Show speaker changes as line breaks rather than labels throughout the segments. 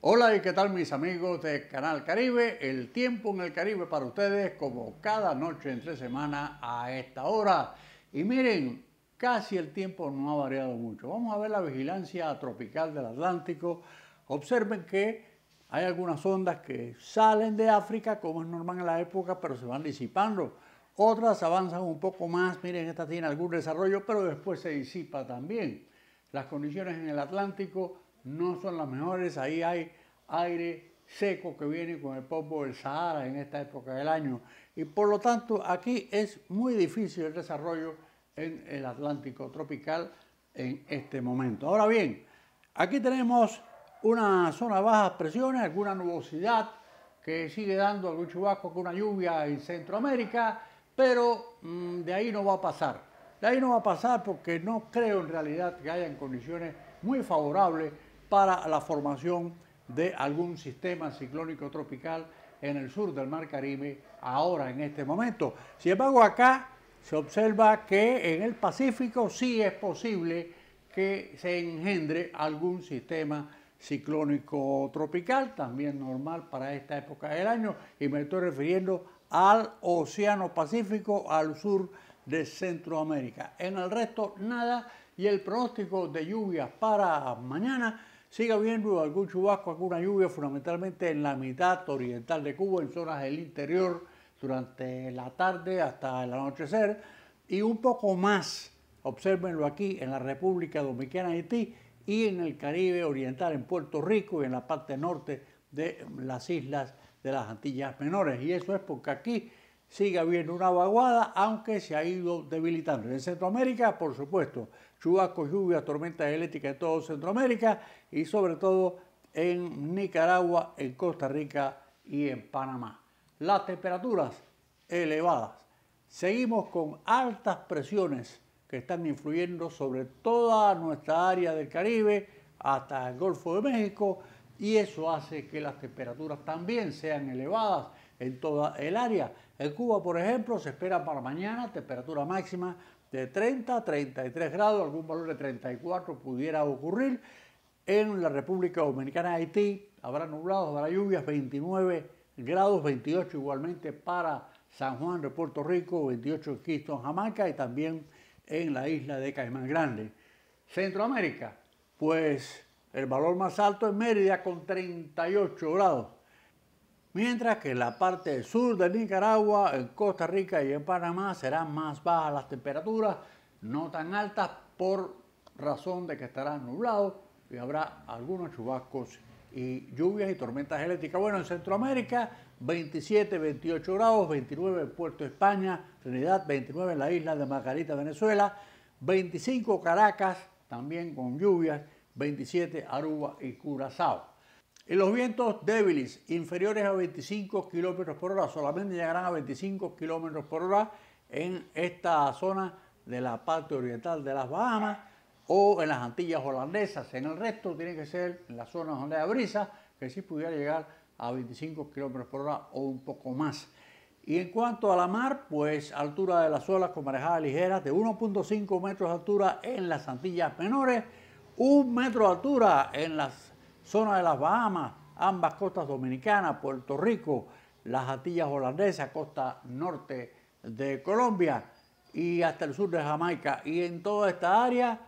Hola y qué tal mis amigos de Canal Caribe, el tiempo en el Caribe para ustedes como cada noche entre semana a esta hora. Y miren, casi el tiempo no ha variado mucho. Vamos a ver la vigilancia tropical del Atlántico. Observen que hay algunas ondas que salen de África, como es normal en la época, pero se van disipando. Otras avanzan un poco más, miren, esta tiene algún desarrollo, pero después se disipa también. Las condiciones en el Atlántico no son las mejores. Ahí hay aire seco que viene con el polvo del Sahara en esta época del año. Y por lo tanto, aquí es muy difícil el desarrollo en el Atlántico tropical en este momento. Ahora bien, aquí tenemos una zona de bajas presiones, alguna nubosidad que sigue dando algún chubasco con una lluvia en Centroamérica, pero mm, de ahí no va a pasar. De ahí no va a pasar porque no creo en realidad que hayan condiciones muy favorables para la formación de algún sistema ciclónico tropical en el sur del Mar Caribe ahora en este momento. Sin embargo, acá se observa que en el Pacífico sí es posible que se engendre algún sistema ciclónico tropical, también normal para esta época del año, y me estoy refiriendo al Océano Pacífico, al sur de Centroamérica. En el resto, nada, y el pronóstico de lluvias para mañana Sigue habiendo algún chubasco, alguna lluvia, fundamentalmente en la mitad oriental de Cuba, en zonas del interior, durante la tarde hasta el anochecer, y un poco más, observenlo aquí, en la República Dominicana de Haití y en el Caribe Oriental, en Puerto Rico y en la parte norte de las islas de las Antillas Menores. Y eso es porque aquí sigue habiendo una vaguada, aunque se ha ido debilitando. En Centroamérica, por supuesto, chubascos, lluvias, tormentas eléctricas en todo Centroamérica y sobre todo en Nicaragua, en Costa Rica y en Panamá. Las temperaturas elevadas. Seguimos con altas presiones que están influyendo sobre toda nuestra área del Caribe hasta el Golfo de México y eso hace que las temperaturas también sean elevadas en toda el área. En Cuba, por ejemplo, se espera para mañana temperatura máxima de 30 a 33 grados, algún valor de 34 pudiera ocurrir. En la República Dominicana, Haití, habrá nublados, habrá lluvias, 29 grados, 28 igualmente para San Juan de Puerto Rico, 28 en Kingston, Jamaica y también en la isla de Caimán Grande. Centroamérica, pues el valor más alto es Mérida con 38 grados mientras que en la parte sur de Nicaragua, en Costa Rica y en Panamá serán más bajas las temperaturas, no tan altas por razón de que estará nublado y habrá algunos chubascos y lluvias y tormentas eléctricas. Bueno, en Centroamérica 27, 28 grados, 29 en Puerto España, Trinidad 29 en la isla de Margarita, Venezuela, 25 Caracas, también con lluvias, 27 Aruba y Curazao. En los vientos débiles, inferiores a 25 kilómetros por hora, solamente llegarán a 25 kilómetros por hora en esta zona de la parte oriental de las Bahamas o en las Antillas holandesas. En el resto tiene que ser en las zonas donde hay brisa, que sí pudiera llegar a 25 kilómetros por hora o un poco más. Y en cuanto a la mar, pues altura de las olas con marejadas ligeras de 1.5 metros de altura en las Antillas menores, 1 metro de altura en las zona de las Bahamas, ambas costas dominicanas, Puerto Rico, las atillas holandesas, costa norte de Colombia y hasta el sur de Jamaica. Y en toda esta área,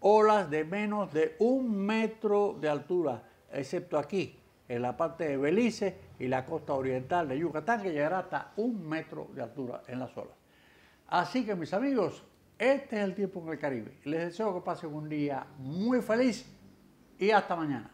olas de menos de un metro de altura, excepto aquí, en la parte de Belice y la costa oriental de Yucatán, que llegará hasta un metro de altura en las olas. Así que mis amigos, este es el tiempo en el Caribe. Les deseo que pasen un día muy feliz y hasta mañana.